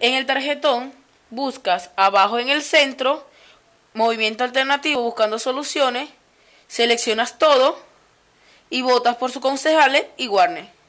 en el tarjetón buscas abajo en el centro movimiento alternativo buscando soluciones, seleccionas todo y votas por sus concejales y Guarne.